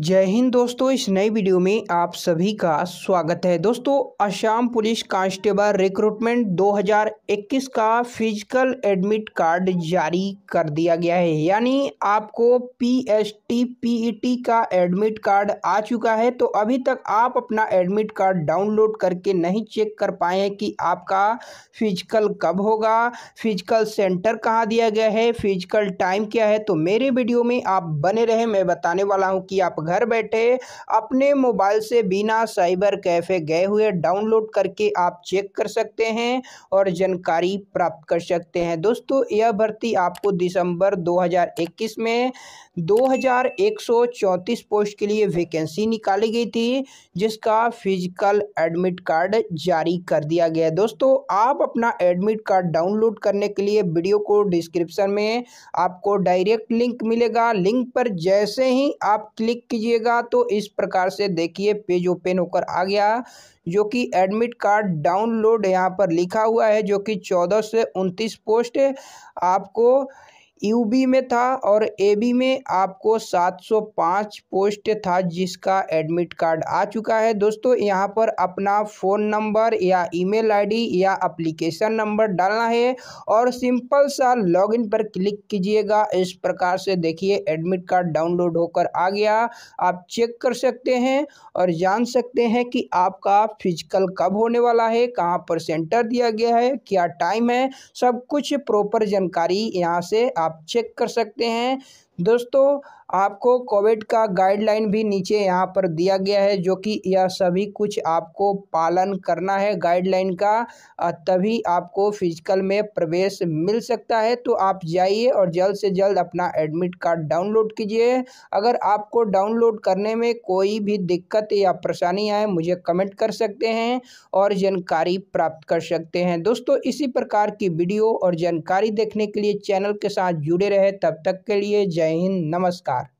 जय हिंद दोस्तों इस नई वीडियो में आप सभी का स्वागत है दोस्तों असम पुलिस कांस्टेबल रिक्रूटमेंट 2021 का फिजिकल एडमिट कार्ड जारी कर दिया गया है यानी आपको पीएसटी पीईटी e का एडमिट कार्ड आ चुका है तो अभी तक आप अपना एडमिट कार्ड डाउनलोड करके नहीं चेक कर पाए हैं कि आपका फिजिकल कब होगा फिजिकल सेंटर कहाँ दिया गया है फिजिकल टाइम क्या है तो मेरे वीडियो में आप बने रहें मैं बताने वाला हूँ कि आप घर बैठे अपने मोबाइल से बिना साइबर कैफ़े गए हुए डाउनलोड करके आप चेक कर सकते हैं और जानकारी प्राप्त कर सकते हैं दोस्तों यह भर्ती आपको दिसंबर 2021 में 2134 पोस्ट के लिए वैकेंसी निकाली गई थी जिसका फिजिकल एडमिट कार्ड जारी कर दिया गया दोस्तों आप अपना एडमिट कार्ड डाउनलोड करने के लिए वीडियो को डिस्क्रिप्शन में आपको डायरेक्ट लिंक मिलेगा लिंक पर जैसे ही आप क्लिक कीजिएगा तो इस प्रकार से देखिए पेज ओपन होकर आ गया जो कि एडमिट कार्ड डाउनलोड यहाँ पर लिखा हुआ है जो कि चौदह से उनतीस पोस्ट आपको बी में था और बी में आपको 705 पोस्ट था जिसका एडमिट कार्ड आ चुका है दोस्तों यहाँ पर अपना फ़ोन नंबर या ईमेल आईडी या अप्लीकेशन नंबर डालना है और सिंपल सा लॉगिन पर क्लिक कीजिएगा इस प्रकार से देखिए एडमिट कार्ड डाउनलोड होकर आ गया आप चेक कर सकते हैं और जान सकते हैं कि आपका फिजिकल कब होने वाला है कहाँ पर सेंटर दिया गया है क्या टाइम है सब कुछ प्रॉपर जानकारी यहाँ से आप चेक कर सकते हैं दोस्तों आपको कोविड का गाइडलाइन भी नीचे यहाँ पर दिया गया है जो कि यह सभी कुछ आपको पालन करना है गाइडलाइन का तभी आपको फिजिकल में प्रवेश मिल सकता है तो आप जाइए और जल्द से जल्द अपना एडमिट कार्ड डाउनलोड कीजिए अगर आपको डाउनलोड करने में कोई भी दिक्कत या परेशानी आए मुझे कमेंट कर सकते हैं और जानकारी प्राप्त कर सकते हैं दोस्तों इसी प्रकार की वीडियो और जानकारी देखने के लिए चैनल के साथ जुड़े रहे तब तक के लिए जय जय हिंद नमस्कार